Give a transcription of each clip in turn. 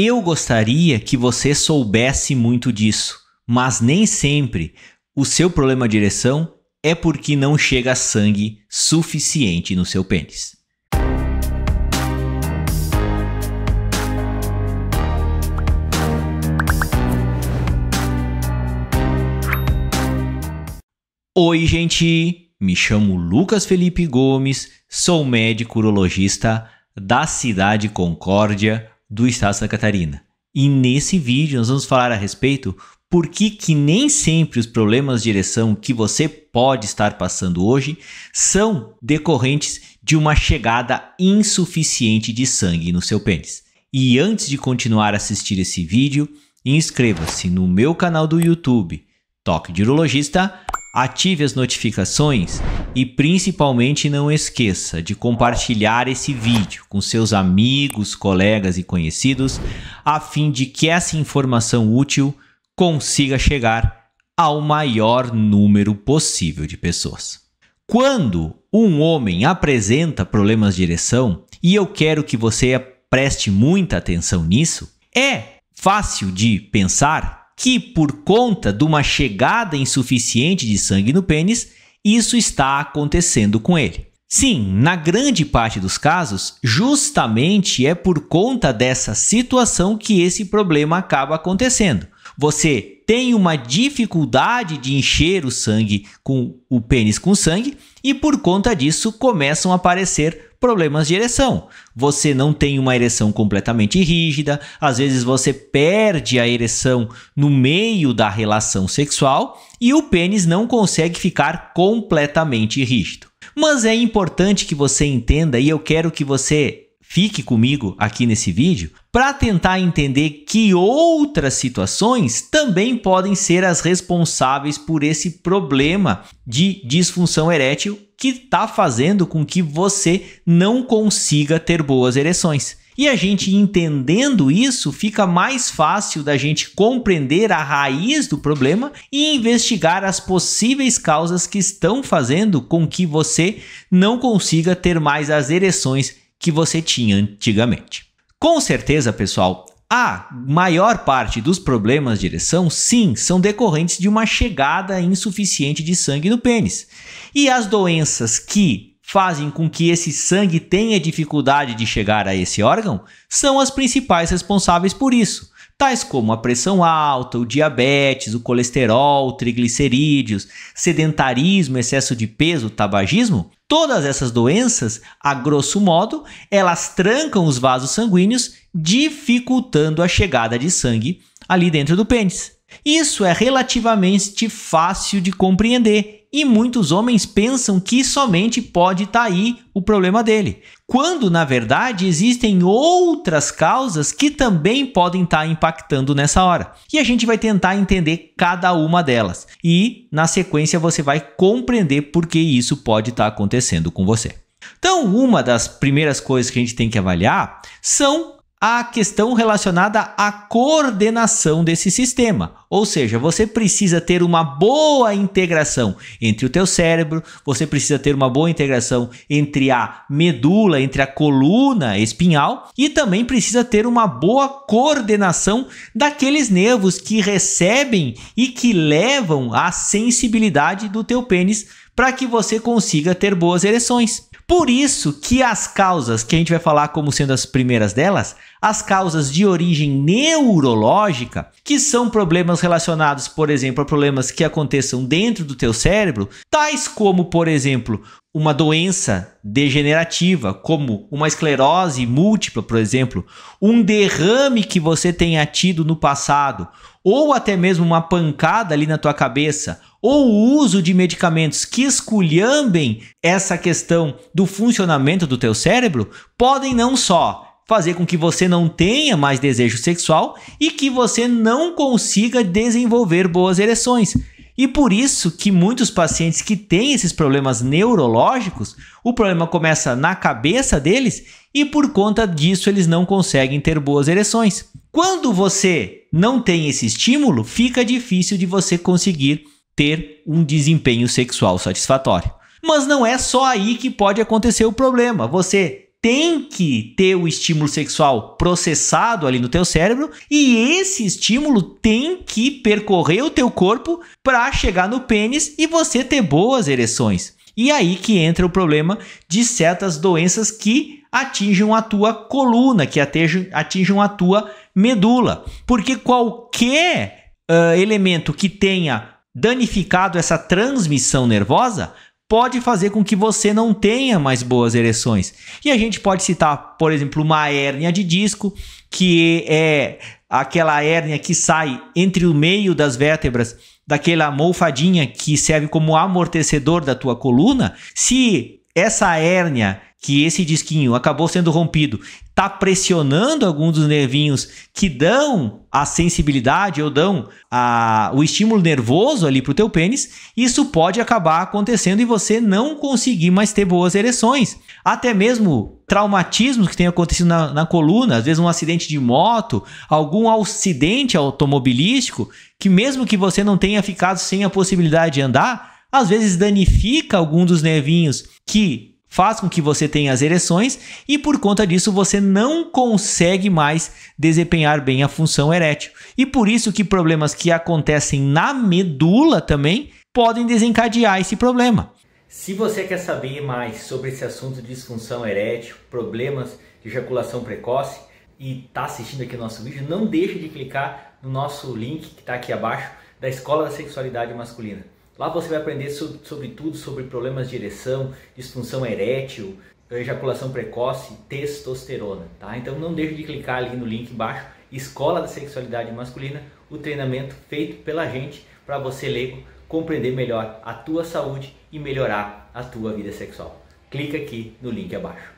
Eu gostaria que você soubesse muito disso, mas nem sempre o seu problema de ereção é porque não chega sangue suficiente no seu pênis. Oi, gente! Me chamo Lucas Felipe Gomes, sou médico urologista da cidade Concórdia, do estado de Santa Catarina. E nesse vídeo nós vamos falar a respeito por que, que nem sempre os problemas de ereção que você pode estar passando hoje são decorrentes de uma chegada insuficiente de sangue no seu pênis. E antes de continuar a assistir esse vídeo, inscreva-se no meu canal do YouTube, Toque de Urologista, ative as notificações e principalmente não esqueça de compartilhar esse vídeo com seus amigos, colegas e conhecidos, a fim de que essa informação útil consiga chegar ao maior número possível de pessoas. Quando um homem apresenta problemas de ereção, e eu quero que você preste muita atenção nisso, é fácil de pensar que por conta de uma chegada insuficiente de sangue no pênis, isso está acontecendo com ele. Sim, na grande parte dos casos, justamente é por conta dessa situação que esse problema acaba acontecendo. Você tem uma dificuldade de encher o sangue com o pênis com sangue e por conta disso começam a aparecer problemas de ereção. Você não tem uma ereção completamente rígida, às vezes você perde a ereção no meio da relação sexual e o pênis não consegue ficar completamente rígido. Mas é importante que você entenda e eu quero que você fique comigo aqui nesse vídeo para tentar entender que outras situações também podem ser as responsáveis por esse problema de disfunção erétil que está fazendo com que você não consiga ter boas ereções. E a gente entendendo isso, fica mais fácil da gente compreender a raiz do problema e investigar as possíveis causas que estão fazendo com que você não consiga ter mais as ereções que você tinha antigamente. Com certeza, pessoal, a maior parte dos problemas de ereção, sim, são decorrentes de uma chegada insuficiente de sangue no pênis. E as doenças que fazem com que esse sangue tenha dificuldade de chegar a esse órgão são as principais responsáveis por isso tais como a pressão alta, o diabetes, o colesterol, triglicerídeos, sedentarismo, excesso de peso, tabagismo, todas essas doenças, a grosso modo, elas trancam os vasos sanguíneos, dificultando a chegada de sangue ali dentro do pênis. Isso é relativamente fácil de compreender e muitos homens pensam que somente pode estar tá aí o problema dele, quando na verdade existem outras causas que também podem estar tá impactando nessa hora. E a gente vai tentar entender cada uma delas e na sequência você vai compreender por que isso pode estar tá acontecendo com você. Então, uma das primeiras coisas que a gente tem que avaliar são a questão relacionada à coordenação desse sistema. Ou seja, você precisa ter uma boa integração entre o teu cérebro, você precisa ter uma boa integração entre a medula, entre a coluna espinhal e também precisa ter uma boa coordenação daqueles nervos que recebem e que levam a sensibilidade do teu pênis para que você consiga ter boas ereções. Por isso que as causas que a gente vai falar como sendo as primeiras delas, as causas de origem neurológica, que são problemas relacionados, por exemplo, a problemas que aconteçam dentro do teu cérebro, tais como, por exemplo, uma doença degenerativa, como uma esclerose múltipla, por exemplo, um derrame que você tenha tido no passado, ou até mesmo uma pancada ali na tua cabeça, ou o uso de medicamentos que esculhambem essa questão do funcionamento do teu cérebro, podem não só fazer com que você não tenha mais desejo sexual e que você não consiga desenvolver boas ereções. E por isso que muitos pacientes que têm esses problemas neurológicos, o problema começa na cabeça deles e por conta disso eles não conseguem ter boas ereções. Quando você não tem esse estímulo, fica difícil de você conseguir ter um desempenho sexual satisfatório. Mas não é só aí que pode acontecer o problema. Você tem que ter o estímulo sexual processado ali no teu cérebro e esse estímulo tem que percorrer o teu corpo para chegar no pênis e você ter boas ereções. E aí que entra o problema de certas doenças que atingem a tua coluna, que atingem, atingem a tua medula. Porque qualquer uh, elemento que tenha danificado essa transmissão nervosa pode fazer com que você não tenha mais boas ereções. E a gente pode citar, por exemplo, uma hérnia de disco, que é aquela hérnia que sai entre o meio das vértebras daquela mofadinha que serve como amortecedor da tua coluna, se essa hérnia que esse disquinho acabou sendo rompido está pressionando alguns dos nervinhos que dão a sensibilidade ou dão a, o estímulo nervoso ali para o teu pênis, isso pode acabar acontecendo e você não conseguir mais ter boas ereções. Até mesmo traumatismos que tenham acontecido na, na coluna, às vezes um acidente de moto, algum acidente automobilístico, que mesmo que você não tenha ficado sem a possibilidade de andar, às vezes danifica algum dos nervinhos que faz com que você tenha as ereções e por conta disso você não consegue mais desempenhar bem a função erétil. E por isso que problemas que acontecem na medula também podem desencadear esse problema. Se você quer saber mais sobre esse assunto de disfunção erétil, problemas de ejaculação precoce e está assistindo aqui o nosso vídeo, não deixe de clicar no nosso link que está aqui abaixo da Escola da Sexualidade Masculina. Lá você vai aprender sobre, tudo sobre problemas de ereção, disfunção erétil, ejaculação precoce, testosterona, tá? Então não deixe de clicar ali no link embaixo, Escola da Sexualidade Masculina, o treinamento feito pela gente para você leigo compreender melhor a tua saúde e melhorar a tua vida sexual. Clica aqui no link abaixo.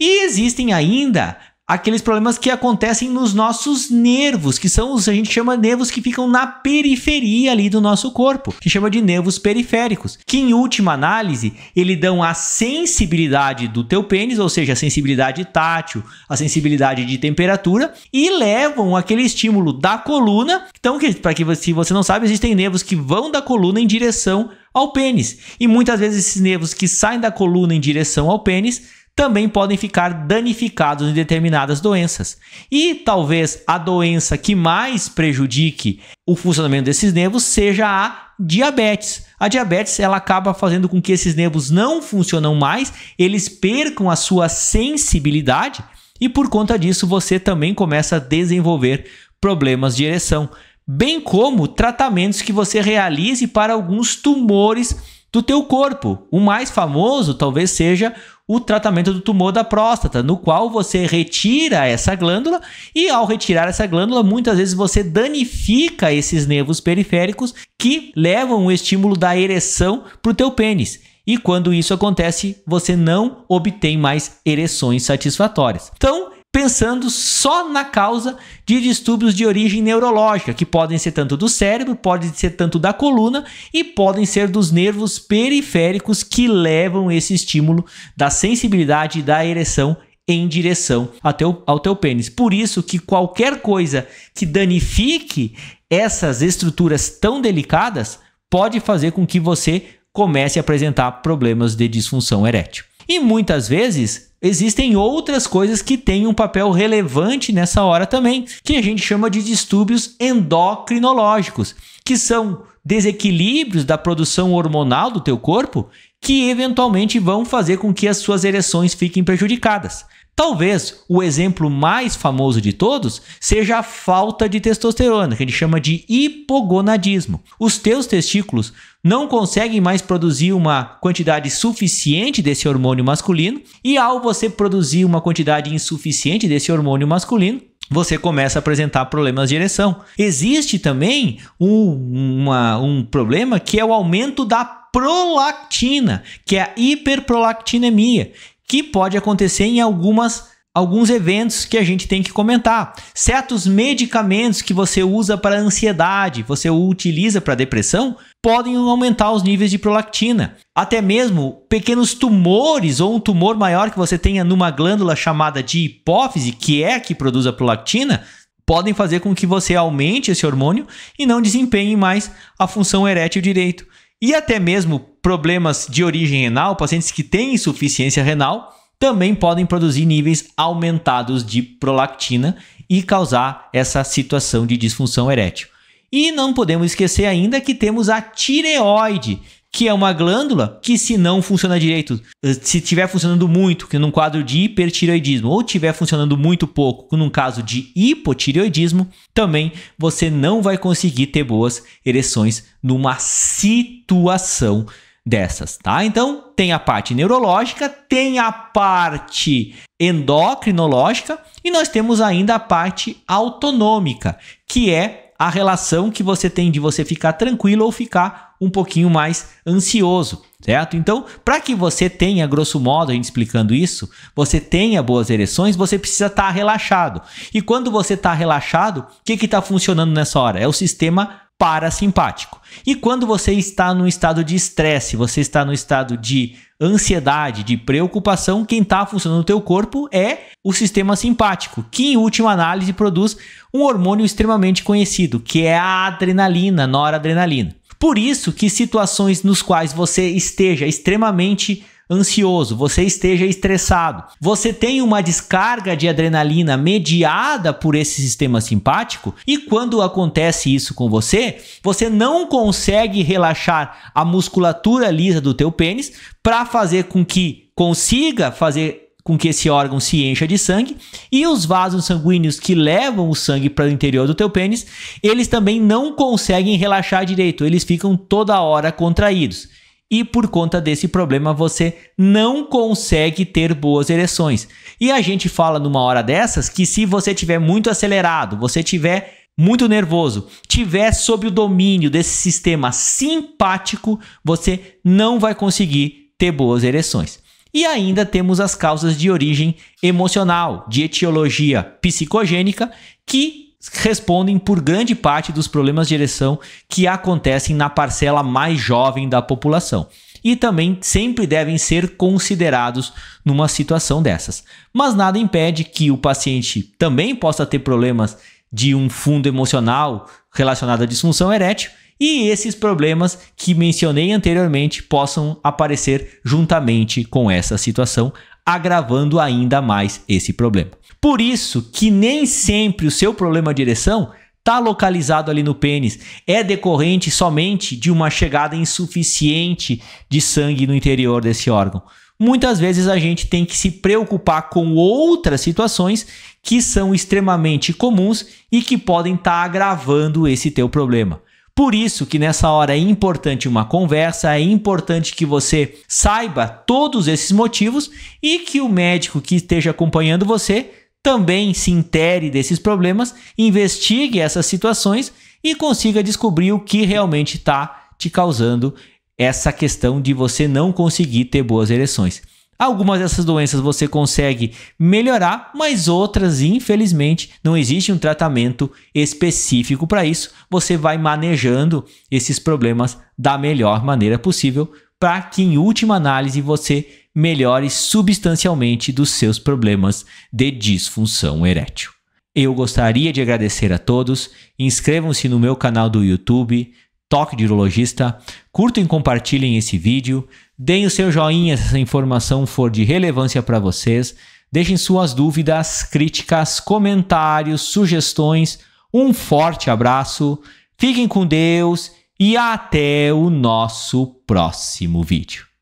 E existem ainda aqueles problemas que acontecem nos nossos nervos, que são os a gente chama nervos que ficam na periferia ali do nosso corpo, que chama de nervos periféricos, que em última análise, ele dão a sensibilidade do teu pênis, ou seja, a sensibilidade tátil, a sensibilidade de temperatura e levam aquele estímulo da coluna. Então, para que se você não sabe, existem nervos que vão da coluna em direção ao pênis. E muitas vezes esses nervos que saem da coluna em direção ao pênis também podem ficar danificados em determinadas doenças. E talvez a doença que mais prejudique o funcionamento desses nervos seja a diabetes. A diabetes ela acaba fazendo com que esses nervos não funcionam mais, eles percam a sua sensibilidade e por conta disso você também começa a desenvolver problemas de ereção, bem como tratamentos que você realize para alguns tumores do teu corpo. O mais famoso talvez seja o tratamento do tumor da próstata, no qual você retira essa glândula e ao retirar essa glândula, muitas vezes você danifica esses nervos periféricos que levam o estímulo da ereção para o teu pênis. E quando isso acontece, você não obtém mais ereções satisfatórias. Então, pensando só na causa de distúrbios de origem neurológica, que podem ser tanto do cérebro, podem ser tanto da coluna e podem ser dos nervos periféricos que levam esse estímulo da sensibilidade da ereção em direção ao teu, ao teu pênis. Por isso que qualquer coisa que danifique essas estruturas tão delicadas pode fazer com que você comece a apresentar problemas de disfunção erétil. E muitas vezes existem outras coisas que têm um papel relevante nessa hora também, que a gente chama de distúrbios endocrinológicos, que são desequilíbrios da produção hormonal do teu corpo que eventualmente vão fazer com que as suas ereções fiquem prejudicadas. Talvez o exemplo mais famoso de todos seja a falta de testosterona, que ele chama de hipogonadismo. Os teus testículos não conseguem mais produzir uma quantidade suficiente desse hormônio masculino, e ao você produzir uma quantidade insuficiente desse hormônio masculino, você começa a apresentar problemas de ereção. Existe também um, uma, um problema que é o aumento da prolactina, que é a hiperprolactinemia que pode acontecer em algumas alguns eventos que a gente tem que comentar. Certos medicamentos que você usa para ansiedade, você utiliza para depressão, podem aumentar os níveis de prolactina. Até mesmo pequenos tumores ou um tumor maior que você tenha numa glândula chamada de hipófise, que é a que produz a prolactina, podem fazer com que você aumente esse hormônio e não desempenhe mais a função erétil direito e até mesmo problemas de origem renal, pacientes que têm insuficiência renal, também podem produzir níveis aumentados de prolactina e causar essa situação de disfunção erétil. E não podemos esquecer ainda que temos a tireoide, que é uma glândula que se não funciona direito, eh, se estiver funcionando muito, que num quadro de hipertireoidismo, ou estiver funcionando muito pouco, que num caso de hipotireoidismo, também você não vai conseguir ter boas ereções numa situação dessas, tá? Então, tem a parte neurológica, tem a parte endocrinológica e nós temos ainda a parte autonômica, que é a relação que você tem de você ficar tranquilo ou ficar um pouquinho mais ansioso, certo? Então, para que você tenha, grosso modo, a gente explicando isso, você tenha boas ereções, você precisa estar tá relaxado. E quando você está relaxado, o que está funcionando nessa hora? É o sistema parasimpático. E quando você está no estado de estresse, você está no estado de ansiedade, de preocupação, quem está funcionando no teu corpo é o sistema simpático, que em última análise produz um hormônio extremamente conhecido, que é a adrenalina, noradrenalina. Por isso que situações nos quais você esteja extremamente ansioso, você esteja estressado, você tem uma descarga de adrenalina mediada por esse sistema simpático e quando acontece isso com você, você não consegue relaxar a musculatura lisa do teu pênis para fazer com que consiga fazer com que esse órgão se encha de sangue, e os vasos sanguíneos que levam o sangue para o interior do teu pênis, eles também não conseguem relaxar direito, eles ficam toda hora contraídos. E por conta desse problema você não consegue ter boas ereções. E a gente fala numa hora dessas que se você tiver muito acelerado, você tiver muito nervoso, tiver sob o domínio desse sistema simpático, você não vai conseguir ter boas ereções. E ainda temos as causas de origem emocional, de etiologia psicogênica, que respondem por grande parte dos problemas de ereção que acontecem na parcela mais jovem da população. E também sempre devem ser considerados numa situação dessas. Mas nada impede que o paciente também possa ter problemas de um fundo emocional relacionado à disfunção erétil e esses problemas que mencionei anteriormente possam aparecer juntamente com essa situação, agravando ainda mais esse problema. Por isso que nem sempre o seu problema de ereção está localizado ali no pênis, é decorrente somente de uma chegada insuficiente de sangue no interior desse órgão. Muitas vezes a gente tem que se preocupar com outras situações que são extremamente comuns e que podem estar tá agravando esse teu problema. Por isso que nessa hora é importante uma conversa, é importante que você saiba todos esses motivos e que o médico que esteja acompanhando você também se intere desses problemas, investigue essas situações e consiga descobrir o que realmente está te causando essa questão de você não conseguir ter boas ereções. Algumas dessas doenças você consegue melhorar, mas outras, infelizmente, não existe um tratamento específico para isso. Você vai manejando esses problemas da melhor maneira possível para que, em última análise, você melhore substancialmente dos seus problemas de disfunção erétil. Eu gostaria de agradecer a todos. Inscrevam-se no meu canal do YouTube, toque de urologista, curtem e compartilhem esse vídeo, deem o seu joinha se essa informação for de relevância para vocês, deixem suas dúvidas, críticas, comentários, sugestões. Um forte abraço, fiquem com Deus e até o nosso próximo vídeo.